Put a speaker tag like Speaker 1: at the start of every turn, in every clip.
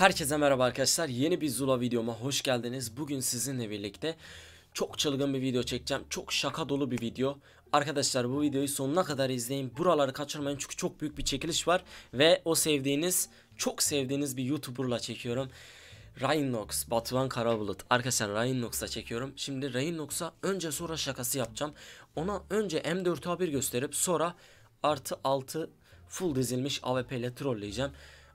Speaker 1: Herkese merhaba arkadaşlar. Yeni bir Zula videoma hoş geldiniz. Bugün sizinle birlikte çok çılgın bir video çekeceğim. Çok şaka dolu bir video. Arkadaşlar bu videoyu sonuna kadar izleyin. Buraları kaçırmayın çünkü çok büyük bir çekiliş var. Ve o sevdiğiniz, çok sevdiğiniz bir YouTuber'la çekiyorum. Rhinox, Batuhan Karabulut. Arkadaşlar Rhinox'la çekiyorum. Şimdi Rhinox'a önce sonra şakası yapacağım. Ona önce M4A1 gösterip sonra artı 6 full dizilmiş AWP ile trolleyeceğim.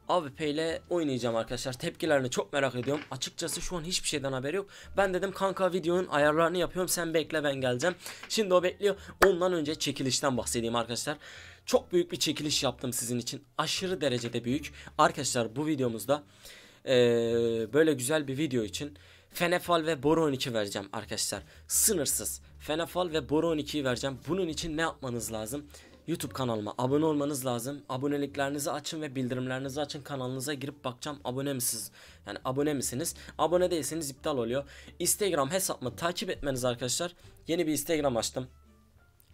Speaker 1: AWP ile oynayacağım arkadaşlar. Tepkilerini çok merak ediyorum. Açıkçası şu an hiçbir şeyden haberi yok. Ben dedim kanka videonun ayarlarını yapıyorum. Sen bekle ben geleceğim. Şimdi o bekliyor. Ondan önce çekilişten bahsedeyim arkadaşlar. Çok büyük bir çekiliş yaptım sizin için. Aşırı derecede büyük. Arkadaşlar bu videomuzda ee, böyle güzel bir video için Fenefal ve Boron 2 vereceğim arkadaşlar. Sınırsız. Fenefal ve Boron 2'yi vereceğim. Bunun için ne yapmanız lazım? YouTube kanalıma abone olmanız lazım. Aboneliklerinizi açın ve bildirimlerinizi açın. Kanalınıza girip bakacağım abone misiniz? Yani abone misiniz? Abone değilseniz iptal oluyor. Instagram hesabımı takip etmeniz arkadaşlar. Yeni bir Instagram açtım.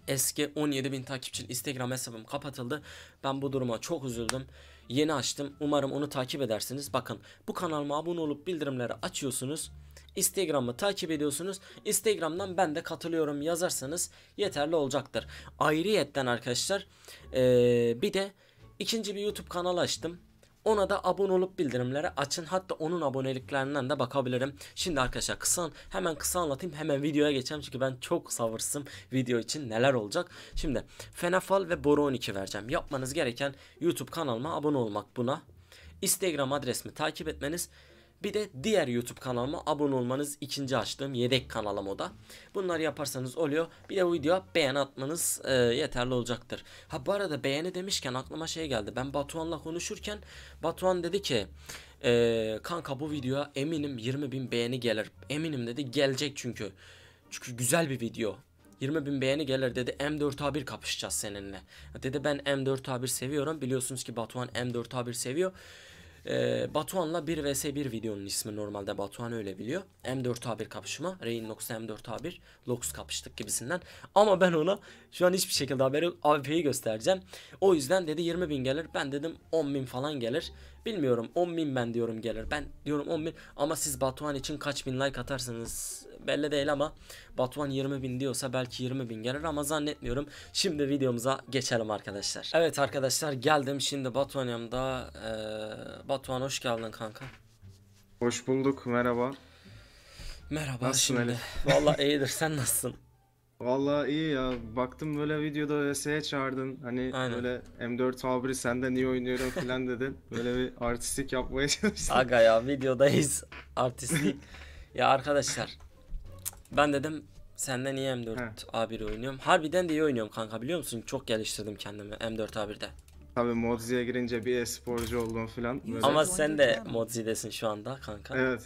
Speaker 1: Eski 17.000 takipçili Instagram hesabım kapatıldı. Ben bu duruma çok üzüldüm. Yeni açtım. Umarım onu takip edersiniz. Bakın bu kanalıma abone olup bildirimleri açıyorsunuz. Instagram'ı takip ediyorsunuz. Instagram'dan ben de katılıyorum yazarsanız yeterli olacaktır. Ayrıyetten arkadaşlar ee, bir de ikinci bir YouTube kanal açtım. Ona da abone olup bildirimleri açın. Hatta onun aboneliklerinden de bakabilirim. Şimdi arkadaşlar kısa hemen kısa anlatayım. Hemen videoya geçeceğim. Çünkü ben çok savırsım video için neler olacak. Şimdi Fenafal ve Boru 12 vereceğim. Yapmanız gereken YouTube kanalıma abone olmak buna. Instagram adresimi takip etmeniz bir de diğer YouTube kanalıma abone olmanız ikinci açtığım yedek kanalım o da. Bunları yaparsanız oluyor. Bir de bu videoya beğen atmanız e, yeterli olacaktır. Ha bu arada beğeni demişken aklıma şey geldi. Ben Batuhan'la konuşurken Batuhan dedi ki e, kanka bu videoya eminim 20 bin beğeni gelir. Eminim dedi gelecek çünkü. Çünkü güzel bir video. 20 bin beğeni gelir dedi M4A1 kapışacağız seninle. Dedi ben M4A1 seviyorum biliyorsunuz ki Batuhan M4A1 seviyor. Ee, Batuhan'la 1 vs 1 videonun ismi normalde Batuhan öyle biliyor. M4A1 kapışma. Rain Nox M4A1. Lox kapıştık gibisinden. Ama ben ona şu an hiçbir şekilde haberi AWP'yi göstereceğim. O yüzden dedi 20 bin gelir. Ben dedim 10 bin falan gelir. Bilmiyorum 10 bin ben diyorum gelir. Ben diyorum 10 bin ama siz Batuhan için kaç bin like atarsanız belli değil ama Batuhan 20 bin diyorsa belki 20 bin gelir ama zannetmiyorum. Şimdi videomuza geçelim arkadaşlar. Evet arkadaşlar geldim şimdi Batuhan yanımda. Ee, Batuhan hoş geldin kanka.
Speaker 2: Hoş bulduk merhaba. Merhaba nasılsın şimdi. Valla iyidir sen nasılsın? Valla iyi ya. Baktım böyle videoda VS'ye çağırdın. Hani Aynen. böyle M4 abri senden iyi oynuyorum filan dedin. Böyle bir artistik yapmaya çalıştın. Aga ya videodayız. artistik. ya arkadaşlar. Ben dedim
Speaker 1: senden iyi M4 He. A1 oynuyorum. Harbiden de iyi oynuyorum kanka biliyor musun? Çok geliştirdim kendimi M4 A1'de.
Speaker 2: Tabii Modzi'ye girince bir e-sporcu oldum filan. Böyle... Ama sen de
Speaker 1: Modzi'desin şu anda kanka. Evet.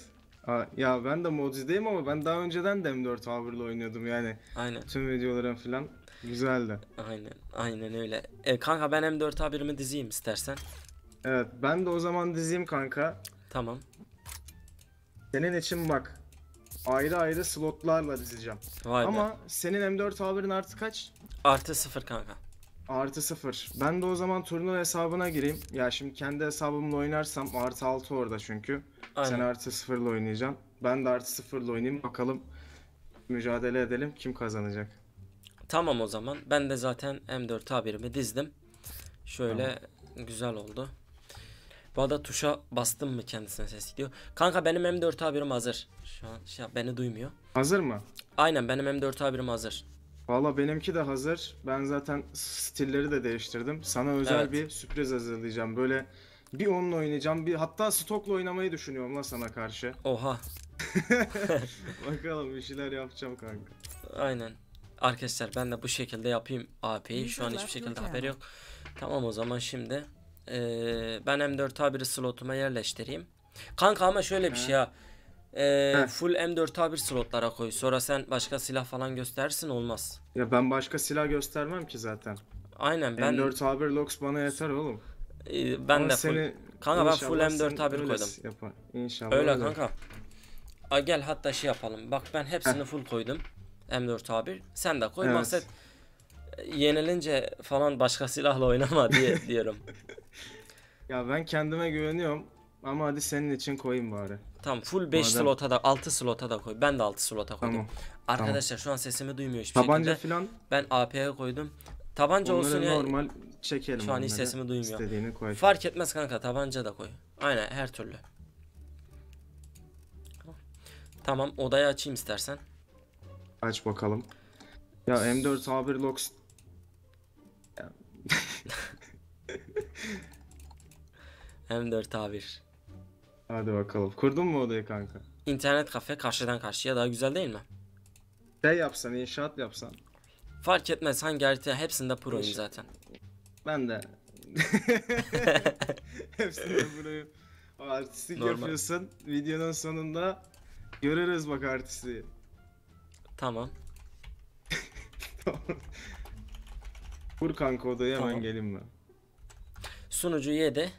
Speaker 2: Aa, ya ben de modcideyim ama ben daha önceden de M4 Hover'la oynuyordum yani. Aynen. Tüm videolarım falan güzeldi. Aynen. Aynen öyle. E,
Speaker 1: kanka ben M4 Hover'ımı dizeyim istersen.
Speaker 2: Evet ben de o zaman dizeyim kanka. Tamam. Senin için bak ayrı ayrı slotlarla dizeceğim. Vay Ama be. senin M4 haberin artı kaç? Artı sıfır kanka. Artı sıfır. Ben de o zaman turnuva hesabına gireyim. Ya şimdi kendi hesabımla oynarsam artı altı orada çünkü. Aynen. Sen artı sıfırla oynayacaksın. Ben de artı sıfırla oynayayım. Bakalım mücadele edelim. Kim kazanacak?
Speaker 1: Tamam o zaman. Ben de zaten M4 haberimi dizdim. Şöyle tamam. güzel oldu. Bu arada tuşa bastım mı kendisine ses gidiyor. Kanka benim M4 haberim hazır. Şu an şey, beni duymuyor. Hazır mı? Aynen benim M4 haberim hazır.
Speaker 2: Valla benimki de hazır. Ben zaten stilleri de değiştirdim. Sana özel evet. bir sürpriz hazırlayacağım. Böyle bir onunla oynayacağım. Bir hatta stokla oynamayı düşünüyorum la sana karşı. Oha. Bakalım bir şeyler yapacağım kanka.
Speaker 1: Aynen. Arkadaşlar ben de bu şekilde yapayım AP'yi. Şu an hiçbir şekilde haber yok. Tamam o zaman şimdi. Ee, ben M4A1'i slotuma yerleştireyim. Kanka ama şöyle bir şey ya Ee, full M4A1 slotlara koy. Sonra sen başka silah falan göstersin olmaz.
Speaker 2: Ya ben başka silah göstermem ki zaten. Aynen ben... M4A1 Lux bana yeter oğlum. Ee, ben Ama de seni... full... Kanka ben full M4 tabiri koydum. Yapar. İnşallah. Öyle, öyle kanka.
Speaker 1: A, gel hatta şey yapalım. Bak ben hepsini full koydum. M4 tabir. Sen de koy. Evet. Maksat yenilince falan başka silahla
Speaker 2: oynama diye diyorum. ya ben kendime güveniyorum. Ama hadi senin için koyayım bari. Tamam full 5 Madem...
Speaker 1: slota da 6 slota da koy. Ben de 6 slota koydum. Tamam. Arkadaşlar tamam. şu an sesimi duymuyor hiçbir Tabanca şekilde. Tabanca falan. Ben AP'ye koydum. Tabanca Onları olsun normal ya. normal Çekelim Şu an hiç sesimi duymuyor. İstediğini koy. Fark etmez kanka tabanca da koy. Aynen her türlü. Tamam odayı açayım istersen.
Speaker 2: Aç bakalım. Ya M4
Speaker 1: A1 Lox... M4 A1.
Speaker 2: Hadi bakalım. Kurdun mu odayı kanka?
Speaker 1: İnternet kafe karşıdan karşıya daha güzel değil mi?
Speaker 2: Ne şey yapsan, inşaat yapsan. Fark etmez hangi harita hepsinde proyum zaten. Ben de. Hepsini buraya artistik Normal. yapıyorsun. Videonun sonunda görürüz bak artisti. Tamam. Vur kanka odayı tamam. hemen gelin mi?
Speaker 1: Sunucu 7.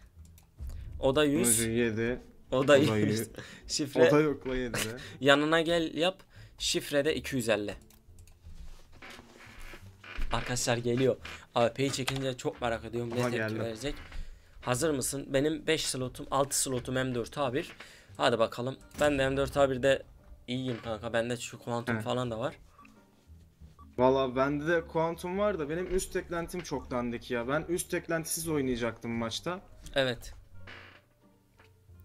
Speaker 2: Oda 100. Sunucu 7.
Speaker 1: Oda 100. Şifre. Oda yokla 7. Yanına gel yap. Şifrede 250. Arkadaşlar geliyor. AWP'yi çekince çok merak ediyorum. Ne tepki verecek? Hazır mısın? Benim 5 slotum, 6 slotum M4A1. Hadi bakalım. Ben de M4A1'de iyiyim kanka. Bende şu kuantum falan da var.
Speaker 2: Valla bende de kuantum var da benim üst teklentim çok dandik ya. Ben üst teklentisiz oynayacaktım maçta. Evet.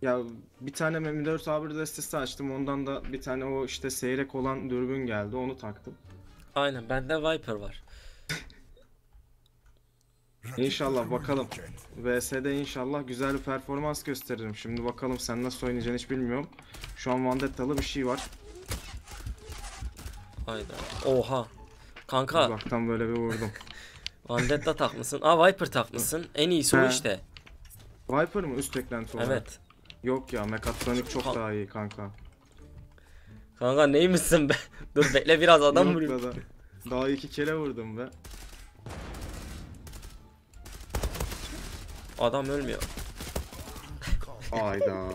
Speaker 2: Ya bir tane M4 A1 destesi açtım. Ondan da bir tane o işte seyrek olan dürbün geldi. Onu taktım.
Speaker 1: Aynen bende Viper var.
Speaker 2: İnşallah bakalım. VS'de inşallah güzel bir performans gösteririm. Şimdi bakalım sen nasıl oynayacaksın hiç bilmiyorum. Şu an Vandetta'lı bir şey var.
Speaker 1: Hayda. Oha. Kanka. Uzaktan böyle bir vurdum. Vandetta takmışsın. Aa Viper
Speaker 2: takmışsın. En iyisi He. o işte. Viper mı üst eklenti olarak? Evet. Yok ya mekatronik çok Kal- daha iyi kanka. Kanka neymişsin be? Dur bekle biraz adam vuruyor. Daha iki kere vurdum be. Adam ölmüyor. Ayda.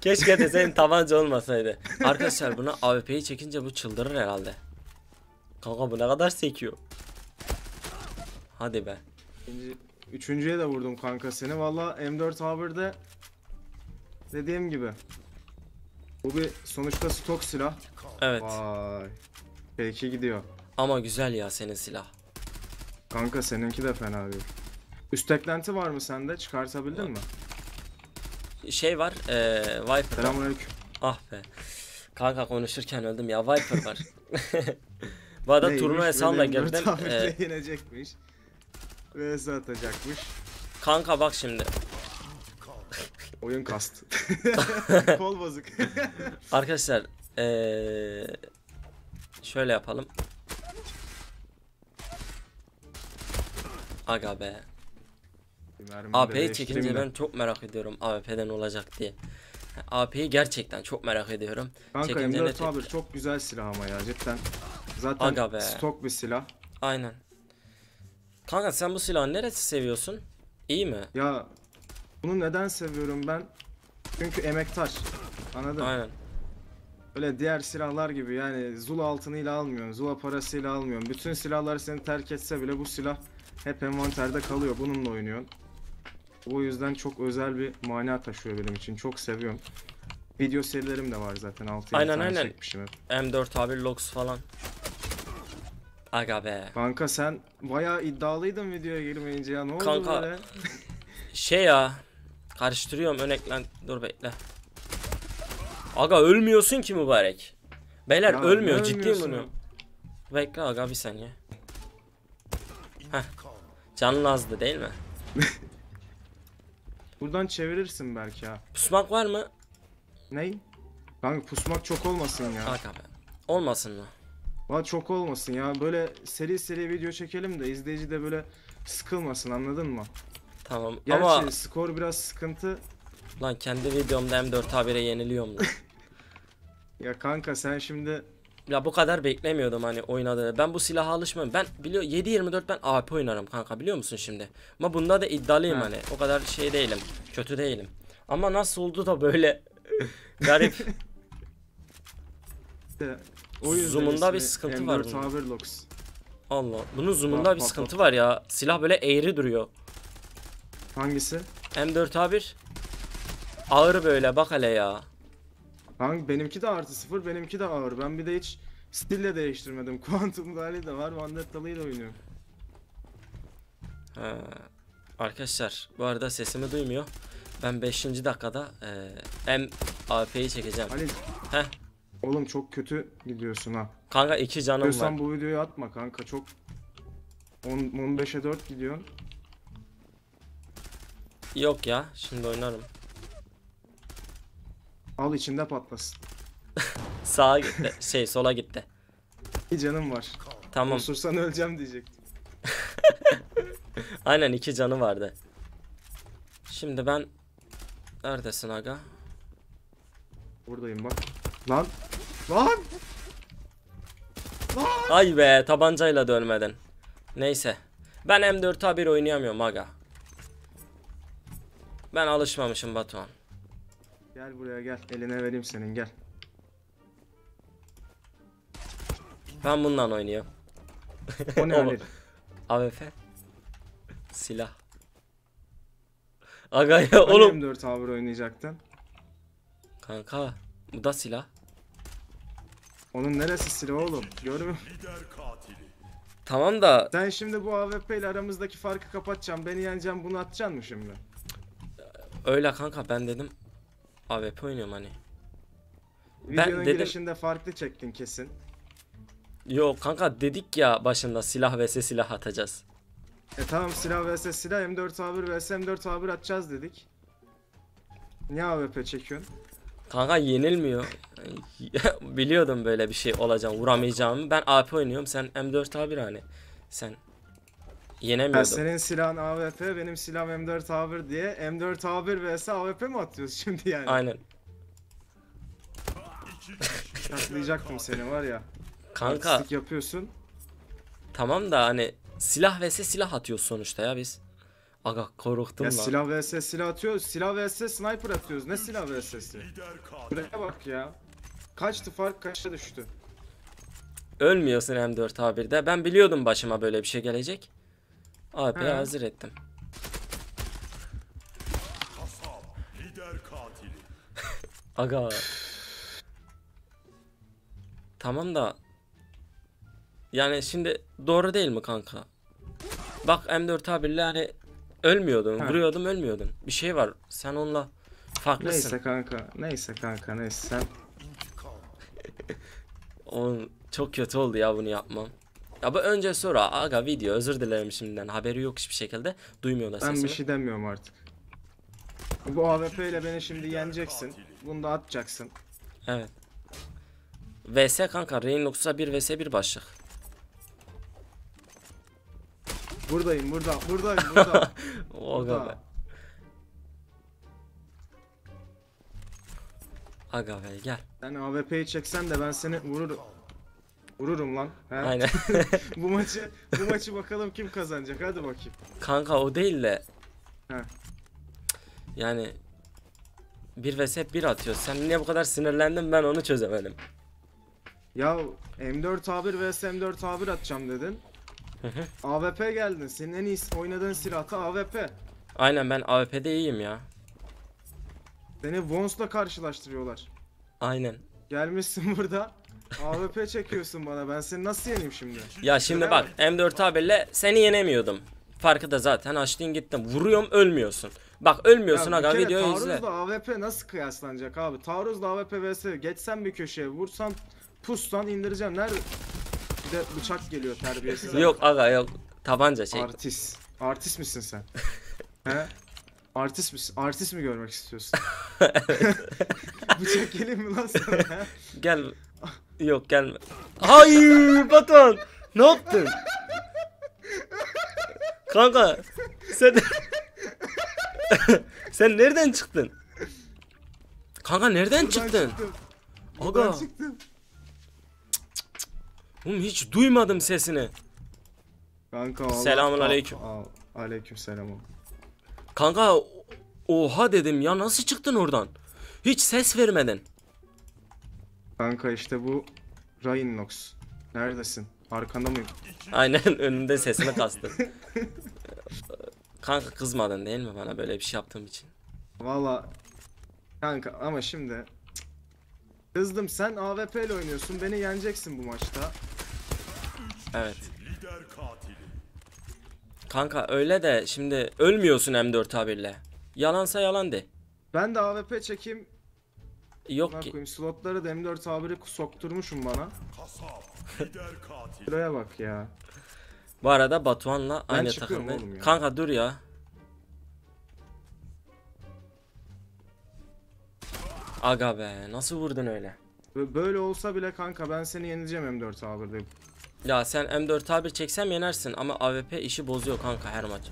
Speaker 1: Keşke de senin tabanca olmasaydı. Arkadaşlar buna AWP'yi çekince bu çıldırır herhalde.
Speaker 2: Kanka bu ne kadar sekiyor. Hadi be. üçüncüye de vurdum kanka seni. Valla M4 Haber'de dediğim gibi. Bu bir sonuçta stok silah. Evet. Vay.
Speaker 1: Peki gidiyor. Ama güzel ya senin silah.
Speaker 2: Kanka seninki de fena değil üsteklenti var mı sende? Çıkartabildin mi?
Speaker 1: Şey var. Ee, Viper. Selamünaleyküm. Ah be. Kanka konuşurken öldüm ya. Viper var.
Speaker 2: Bu arada turnuva turnuvaya sanla girdim. Ee, yenecekmiş.
Speaker 1: atacakmış. Kanka bak şimdi.
Speaker 2: Oyun kast. Kol bozuk.
Speaker 1: Arkadaşlar ee, şöyle yapalım. Aga be. AP'yi çekince ben çok merak ediyorum AWP'den olacak diye. AP'yi gerçekten çok merak ediyorum. Kanka çekince M4 abi
Speaker 2: çok güzel silah ama ya cidden.
Speaker 1: Zaten Aga be. stok bir silah. Aynen. Kanka sen bu silahı neresi
Speaker 2: seviyorsun? İyi mi? Ya bunu neden seviyorum ben? Çünkü emektar. Anladın? Aynen. Öyle diğer silahlar gibi yani zul altınıyla almıyorsun, Zula parasıyla almıyorsun. Bütün silahlar seni terk etse bile bu silah hep envanterde kalıyor. Bununla oynuyorsun. O yüzden çok özel bir mana taşıyor benim için. Çok seviyorum. Video serilerim de var zaten. 6 aynen, aynen. hep.
Speaker 1: m 4 abi 1 Lox falan. Aga be. Kanka
Speaker 2: sen bayağı iddialıydın videoya girmeyince ya. Ne oldu Kanka, böyle?
Speaker 1: şey ya. Karıştırıyorum öneklen. Dur bekle. Aga ölmüyorsun ki mübarek. Beyler ya, ölmüyor ciddi bunu. Bekle aga bir saniye. Heh. Canın azdı değil mi?
Speaker 2: Buradan çevirirsin belki ha. Pusmak var mı? Ney? Kanka pusmak çok olmasın ya. Kanka be. Olmasın mı? Valla çok olmasın ya. Böyle seri seri video çekelim de izleyici de böyle sıkılmasın anladın mı? Tamam Gerçi ama... skor biraz sıkıntı. Lan kendi videomda
Speaker 1: M4A1'e yeniliyorum da. ya kanka sen şimdi ya bu kadar beklemiyordum hani oynadığı. Ben bu silaha alışmam. Ben biliyor 7-24 ben AP oynarım kanka biliyor musun şimdi? Ama bunda da iddialıyım ha. hani. O kadar şey değilim. Kötü değilim. Ama nasıl oldu da böyle
Speaker 2: garip. zoom'unda bir sıkıntı M4 var. Bunun.
Speaker 1: Allah. Bunun zoom'unda bir sıkıntı var ya. Silah böyle eğri duruyor.
Speaker 2: Hangisi? M4A1. Ağır böyle bak hele ya. Kanka benimki de artı sıfır, benimki de ağır. Ben bir de hiç stille değiştirmedim. Kuantum Dali de var, Vandettalı'yı da oynuyorum.
Speaker 1: Ha. Arkadaşlar bu arada sesimi duymuyor. Ben 5. dakikada e, MAP'yi çekeceğim. Halil.
Speaker 2: Heh. Oğlum çok kötü gidiyorsun ha.
Speaker 1: Kanka 2 canım Diyorsan var.
Speaker 2: bu videoyu atma kanka çok 15'e 4 gidiyorsun.
Speaker 1: Yok ya şimdi oynarım.
Speaker 2: Al içinde patlasın. Sağa gitti. şey sola gitti. İki canım var. Tamam. Osursan öleceğim diyecektim. Aynen
Speaker 1: iki canı vardı. Şimdi ben... Neredesin aga?
Speaker 2: Buradayım bak. Lan!
Speaker 1: Lan! Lan! Ay be tabancayla dönmeden. Neyse. Ben M4A1 oynayamıyorum aga. Ben alışmamışım Batuhan.
Speaker 2: Gel buraya gel. Eline vereyim senin gel.
Speaker 1: Ben bundan oynuyorum. O ne Halil? AWP. Silah.
Speaker 2: Aga ya hani oğlum. 4 tavır oynayacaktın. Kanka bu da silah. Onun neresi silah oğlum? Görmüyor Tamam da. Sen şimdi bu AWP ile aramızdaki farkı kapatacaksın. Beni yeneceksin bunu atacaksın mı şimdi? Öyle kanka ben dedim AWP
Speaker 1: oynuyorum hani. Ben dedim- girişinde
Speaker 2: farklı çektin kesin.
Speaker 1: Yo kanka dedik ya başında silah vs silah atacağız.
Speaker 2: E tamam silah vs silah M4A1 vs M4A1 atacağız dedik. Niye AWP çekiyorsun?
Speaker 1: Kanka yenilmiyor. Biliyordum böyle bir şey olacağım, vuramayacağımı. Ben AP oynuyorum sen M4A1 hani. Sen Yenemiyordum. Ya senin
Speaker 2: silahın AWP, benim silahım M4 a diye M4 a vs AWP mi atıyoruz şimdi yani? Aynen. Saklayacaktım seni var ya. Kanka. Artistik yapıyorsun.
Speaker 1: Tamam da hani silah vs silah atıyoruz sonuçta ya biz.
Speaker 2: Aga korktum ya lan. Silah vs silah atıyoruz. Silah vs sniper atıyoruz. Ne silah vs'si? Buraya bak ya. Kaçtı fark kaçta düştü.
Speaker 1: Ölmüyorsun M4 a Ben biliyordum başıma böyle bir şey gelecek. AP ha. hazır ettim. Aga. tamam da. Yani şimdi doğru değil mi kanka? Bak M4 abiyle hani ölmüyordun, ha. vuruyordum ölmüyordun. Bir şey var. Sen onunla farklısın. Neyse
Speaker 2: kanka, neyse kanka, neyse sen. Oğlum çok kötü oldu
Speaker 1: ya bunu yapmam. Ya bu önce sonra aga video özür dilerim şimdiden haberi yok hiçbir şekilde duymuyorlar sesini. Ben bir şey
Speaker 2: demiyorum artık. Bu AWP ile beni şimdi yeneceksin. Bunu da atacaksın.
Speaker 1: Evet. VS kanka Reynox'a 1 vs 1 başlık.
Speaker 2: Buradayım burada buradayım burada. Oga be. Aga be gel. Sen AWP'yi çeksen de ben seni vururum. Vururum lan. He? Aynen. bu maçı bu maçı bakalım kim kazanacak. Hadi bakayım.
Speaker 1: Kanka o değil de. He. Yani bir vs bir atıyor. Sen niye bu kadar sinirlendin ben onu çözemedim.
Speaker 2: Ya M4A1 vs M4A1 atacağım dedin. AWP geldin. Senin en iyi oynadığın silahta AWP.
Speaker 1: Aynen ben AWP'de iyiyim ya.
Speaker 2: Seni Vons'la karşılaştırıyorlar. Aynen. Gelmişsin burada. AWP çekiyorsun bana ben seni nasıl yeneyim şimdi?
Speaker 1: Ya şimdi bak M4 haberle seni yenemiyordum. Farkı da zaten açtın gittim. Vuruyorum ölmüyorsun. Bak ölmüyorsun ya aga videoyu izle. Taarruzla
Speaker 2: AWP nasıl kıyaslanacak abi? Taarruzla AWP vs. Geçsen bir köşeye vursan pustan indireceğim. Nerede? Bir de bıçak geliyor terbiyesiz. yok aga yok. Tabanca şey. Artist. Artist misin sen? He? Artist misin? Artist mi görmek istiyorsun? Bıçak geleyim mi lan sana? Gel. Yok gelme. Hayır
Speaker 1: Batuhan. Ne yaptın? Kanka sen sen nereden çıktın? Kanka nereden çıktın? çıktım. Buradan Aga. Oğlum hiç duymadım sesini.
Speaker 2: Kanka Allah. Selamünaleyküm. Al- al-
Speaker 1: Kanka oha dedim ya nasıl çıktın oradan? Hiç
Speaker 2: ses vermeden. Kanka işte bu Ryan Neredesin? Arkanda mıyım? Aynen önünde sesini kastım.
Speaker 1: kanka kızmadın değil mi bana böyle bir şey yaptığım için?
Speaker 2: Valla kanka ama şimdi kızdım sen AWP ile oynuyorsun beni yeneceksin bu maçta. Evet. Kanka öyle de şimdi
Speaker 1: ölmüyorsun M4 tabirle.
Speaker 2: Yalansa yalan de. Ben de AWP çekeyim Yok ki. Slotları da M4 A1'i sokturmuşum bana. Buraya
Speaker 1: bak ya. Bu arada Batuhan'la aynı takımda. Kanka dur ya.
Speaker 2: Aga be nasıl vurdun öyle? Böyle olsa bile kanka ben seni yeneceğim M4 A1'de.
Speaker 1: Ya sen M4 a çeksem yenersin ama AWP işi bozuyor kanka her maç.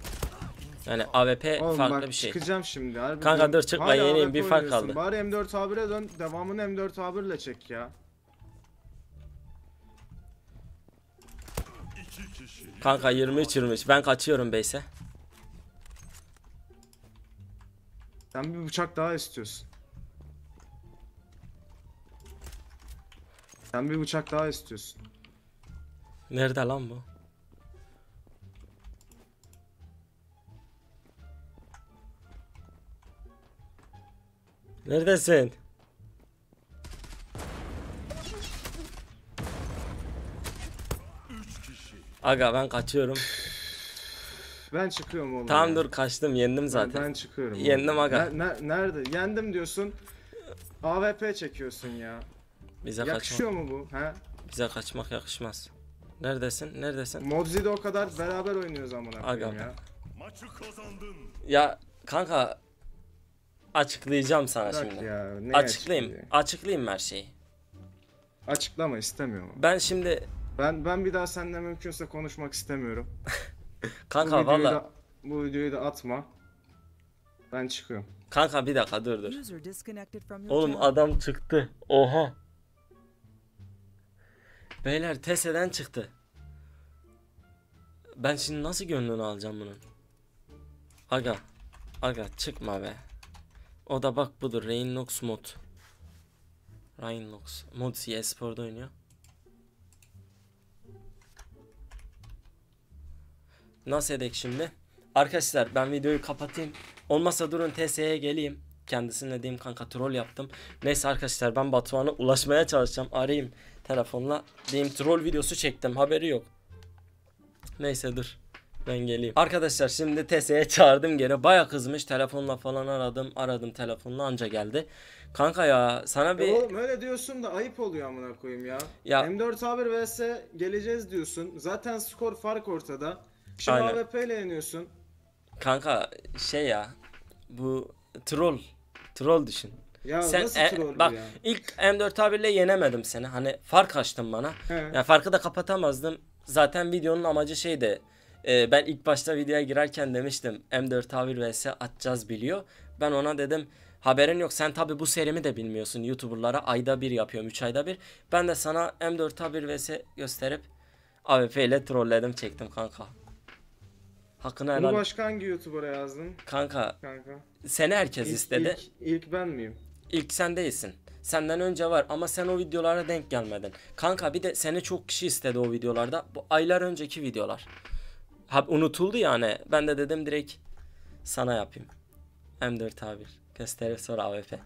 Speaker 1: Yani AWP Oğlum farklı bak, bir şey. çıkacağım
Speaker 2: şimdi. Harbi Kanka dur çıkma Hala bir fark kaldı. Bari M4 A1'e dön. Devamını M4 A1 ile çek ya.
Speaker 1: Kanka 23 23 ben kaçıyorum Beyse.
Speaker 2: Sen bir bıçak daha istiyorsun. Sen bir bıçak daha istiyorsun.
Speaker 1: Nerede lan bu? Neredesin? Aga ben kaçıyorum.
Speaker 2: Ben çıkıyorum oğlum.
Speaker 1: Tamam dur kaçtım yendim zaten. Ben, ben çıkıyorum. Yendim aga.
Speaker 2: Ne- ne- nerede? Yendim diyorsun. AWP çekiyorsun ya. Bize kaçmak, Yakışıyor mu bu? He?
Speaker 1: bize kaçmak yakışmaz.
Speaker 2: Neredesin? Neredesin? Mobzi de o kadar beraber oynuyoruz amına koyayım ya. Maçı kazandın.
Speaker 1: Ya kanka Açıklayacağım sana Bırak şimdi. Ya, Açıklayayım. Açıklayayım her şeyi.
Speaker 2: Açıklama istemiyorum. Ben şimdi ben ben bir daha seninle mümkünse konuşmak istemiyorum. Kanka bu valla. Da, bu videoyu da atma. Ben çıkıyorum. Kanka bir dakika dur dur.
Speaker 1: Oğlum adam çıktı. Oha. Beyler TSE'den çıktı. Ben şimdi nasıl gönlünü alacağım bunun? Aga. Aga çıkma be. O da bak budur. Rainlox mod. Rainlox. Mod Espor'da oynuyor. Nasıl edek şimdi? Arkadaşlar ben videoyu kapatayım. Olmasa durun TS'ye geleyim. Kendisine diyeyim kanka troll yaptım. Neyse arkadaşlar ben Batuhan'a ulaşmaya çalışacağım. Arayayım telefonla. Diyeyim troll videosu çektim. Haberi yok. Neyse dur. Ben geleyim. Arkadaşlar şimdi TSE'ye çağırdım geri. Baya kızmış. Telefonla falan aradım. Aradım telefonla anca geldi. Kanka
Speaker 2: ya sana bir... Ya oğlum öyle diyorsun da ayıp oluyor amına koyayım ya. ya. M4 A1 vs geleceğiz diyorsun. Zaten skor fark ortada. Şimdi Aynen. AWP ile yeniyorsun.
Speaker 1: Kanka şey ya. Bu troll. Troll düşün. Ya sen nasıl e, bak ya? ilk M4 a yenemedim seni. Hani fark açtın bana. He. Yani farkı da kapatamazdım. Zaten videonun amacı şeydi e, ben ilk başta videoya girerken demiştim M4A1 vs atacağız biliyor. Ben ona dedim haberin yok sen tabi bu serimi de bilmiyorsun YouTuber'lara ayda bir yapıyorum 3 ayda bir. Ben de sana M4A1 vs gösterip AWP ile trolledim çektim kanka. Hakkını helal. Bunu başka
Speaker 2: hangi YouTuber'a yazdın? Kanka. Kanka. Seni herkes ilk, istedi.
Speaker 1: Ilk, ilk ben miyim? İlk sen değilsin. Senden önce var ama sen o videolara denk gelmedin. Kanka bir de seni çok kişi istedi o videolarda. Bu aylar önceki videolar. Ha, unutuldu yani. Ben de dedim direkt sana yapayım. M4A1. Gösterir sonra AWP.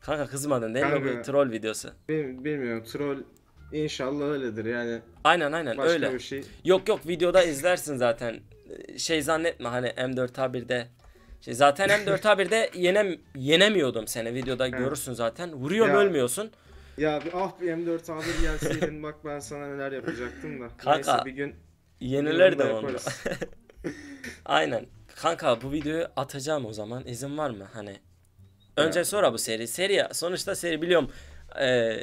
Speaker 2: Kanka kızmadın değil Kanka, mi bu troll videosu? bilmiyorum troll inşallah öyledir yani.
Speaker 1: Aynen aynen Başka öyle. Bir şey. Yok yok videoda izlersin zaten. Şey zannetme hani M4A1'de şey zaten M4A1'de yenem yenemiyordum seni videoda evet. görürsün zaten. Vuruyorum ya. ölmüyorsun.
Speaker 2: Ya bir ah bir M4 A1 gelseydin bak ben sana neler yapacaktım da. Kanka. Neyse bir gün yeniler de olmuş. Aynen.
Speaker 1: Kanka bu videoyu atacağım o zaman. İzin var mı? Hani önce evet. sonra bu seri. Seri sonuçta seri biliyorum. E,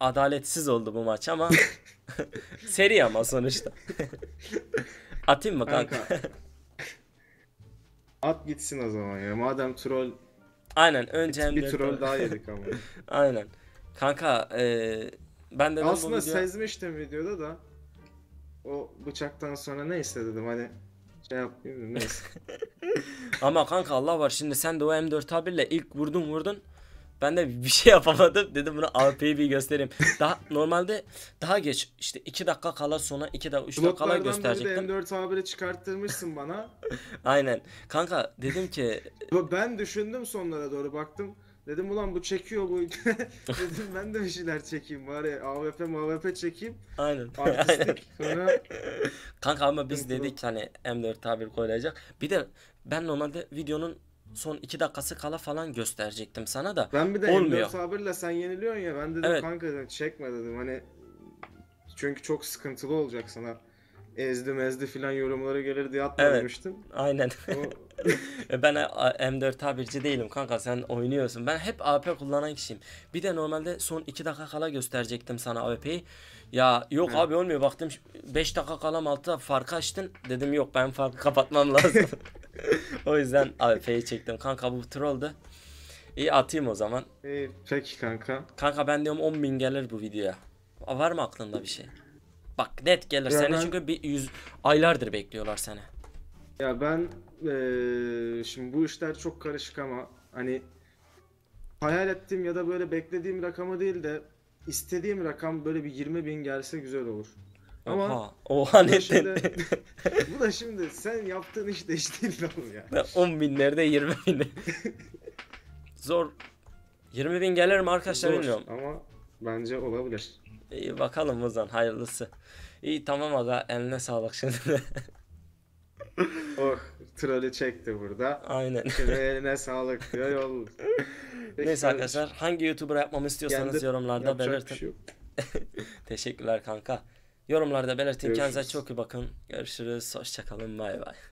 Speaker 1: adaletsiz oldu bu maç ama seri ama sonuçta. Atayım mı kanka? kanka?
Speaker 2: At gitsin o zaman ya. Madem troll
Speaker 1: Aynen önce bir M4 troll daha yedik ama. Aynen. Kanka e, ben de Aslında video...
Speaker 2: sezmiştim videoda da o
Speaker 1: bıçaktan sonra neyse dedim hani şey yapayım neyse. Ama kanka Allah var şimdi sen de o m 4 a ile ilk vurdun vurdun. Ben de bir şey yapamadım. Dedim bunu AP'yi bir göstereyim. Daha normalde daha geç işte 2 dakika kala sonra 2 dakika 3 dakika kala gösterecektim.
Speaker 2: Bloklardan M4 haberi çıkarttırmışsın bana. Aynen. Kanka dedim ki. Ben düşündüm sonlara doğru baktım. Dedim ulan bu çekiyor bu. Dedim ben de bir şeyler çekeyim bari. AWP AWP çekeyim. Aynen. Artistik. Sonra...
Speaker 1: Kanka ama biz dedik hani M4 tabir koyulacak. Bir de ben normalde videonun son 2 dakikası kala falan gösterecektim sana da. Ben bir de olmuyor. M4
Speaker 2: tabirle sen yeniliyorsun ya. Ben dedim evet. kanka çekme dedim. Hani çünkü çok sıkıntılı olacak sana ezdi mezdi filan yorumlara gelir diye atmamıştım.
Speaker 1: Evet, aynen. O... E, ben M4 tabirci değilim kanka sen oynuyorsun. Ben hep AP kullanan kişiyim. Bir de normalde son 2 dakika kala gösterecektim sana AWP'yi. Ya yok He. abi olmuyor baktım 5 dakika kalam altta farkı açtın. Dedim yok ben farkı kapatmam lazım. o yüzden AWP'yi çektim. Kanka bu trolldu. İyi atayım o zaman. İyi, peki kanka. Kanka ben diyorum 10 bin gelir bu videoya. Var mı aklında bir şey? Bak net gelir ya seni ben... çünkü bir yüz aylardır bekliyorlar seni.
Speaker 2: Ya ben ee, şimdi bu işler çok karışık ama hani hayal ettiğim ya da böyle beklediğim rakama değil de istediğim rakam böyle bir 20 bin gelse güzel olur. Ama Oha, oha bu, da şimdi, bu da şimdi sen yaptığın iş de oğlum ya. Yani.
Speaker 1: 10 binlerde 20 bin.
Speaker 2: Zor.
Speaker 1: 20 bin gelir mi arkadaşlar Zor, bilmiyorum. Ama bence olabilir. İyi bakalım o zaman hayırlısı. İyi tamam aga eline sağlık şimdi.
Speaker 2: oh trolü çekti burada. Aynen. Şimdi eline sağlık diyor yol. Neyse arkadaşlar hangi YouTuber yapmamı istiyorsanız Kendi yorumlarda belirtin. Şey
Speaker 1: Teşekkürler kanka. Yorumlarda belirtin. Görüşürüz. Kendinize çok iyi bakın. Görüşürüz. Hoşçakalın. Bay bay.